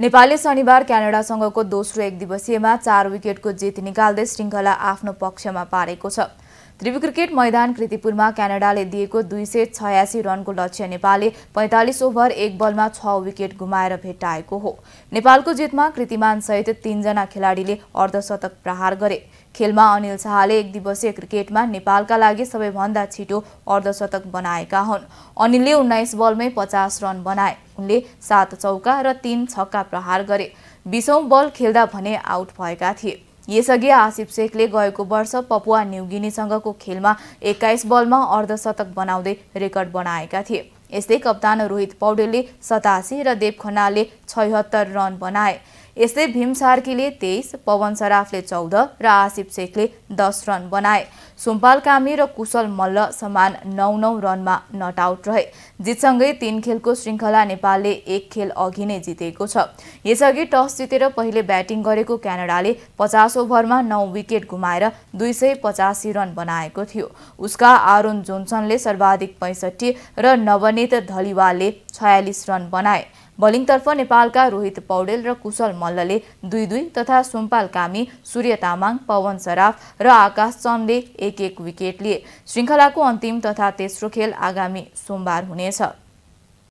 नेपालले शनिबार क्यानाडासँगको दोस्रो एक दिवसीयमा चार विकेटको जित निकाल्दै श्रृङ्खला आफ्नो पक्षमा पारेको छ त्रिवी क्रिकेट मैदान कृतिपुरमा क्यानाडाले दिएको दुई सय छयासी रनको लक्ष्य नेपालले पैँतालिस ओभर एक बलमा छ विकेट गुमाएर भेट्टाएको हो नेपालको जितमा कृतिमानसहित तीनजना खेलाडीले अर्धशतक प्रहार गरे खेलमा अनिल शाहले एक दिवसीय क्रिकेटमा नेपालका लागि सबैभन्दा छिटो अर्धशतक बनाएका हुन् अनिलले उन्नाइस बलमै पचास रन बनाए उनले सात चौका र तीन छक्का प्रहार गरे बिसौँ बल खेल्दा भने आउट भएका थिए यसअघि आसिफ शेखले गएको वर्ष पपुवा न्युगिनीसँगको खेलमा एक्काइस बलमा अर्धशतक बनाउँदै रेकर्ड बनाएका थिए यस्तै कप्तान रोहित पौडेलले सतासी र देव खन्नाले छयत्तर रन बनाए यस्तै भीम सार्कीले तेइस पवन सराफले चौध र आसिफ शेखले दस रन बनाए सुम्पाल कामी र कुशल मल्ल समान नौ नौ रनमा नट आउट रहे जितसँगै तीन खेलको श्रृङ्खला नेपालले एक खेल अघि नै जितेको छ यसअघि टस जितेर पहिले ब्याटिङ गरेको क्यानाडाले पचास ओभरमा नौ विकेट गुमाएर दुई सय पचासी रन बनाएको थियो उसका आरोन जोन्सनले सर्वाधिक पैँसठी र नवनीत धलिवालले छयालिस रन बनाए बलिङतर्फ नेपालका रोहित पौडेल र कुशल मल्लले दुई दुई तथा सुम्पाल कामी सूर्य तामाङ पवन सराफ र आकाश चन्दले एक एक विकेट लिए श्रृङ्खलाको अन्तिम तथा तेस्रो खेल आगामी सोमबार हुनेछ